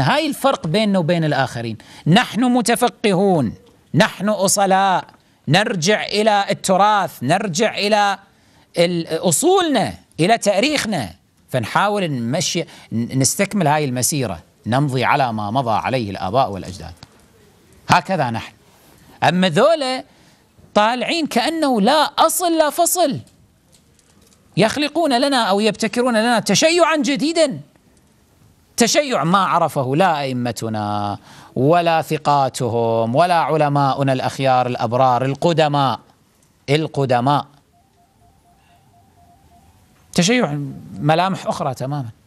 احنا هاي الفرق بيننا وبين الآخرين نحن متفقهون نحن أصلاء نرجع إلى التراث نرجع إلى أصولنا إلى تاريخنا فنحاول نمشي نستكمل هاي المسيرة نمضي على ما مضى عليه الآباء والأجداد هكذا نحن أما ذولا طالعين كأنه لا أصل لا فصل يخلقون لنا أو يبتكرون لنا تشيعا جديدا تشيع ما عرفه لا ائمتنا ولا ثقاتهم ولا علماؤنا الاخيار الابرار القدماء القدماء تشيع ملامح اخرى تماما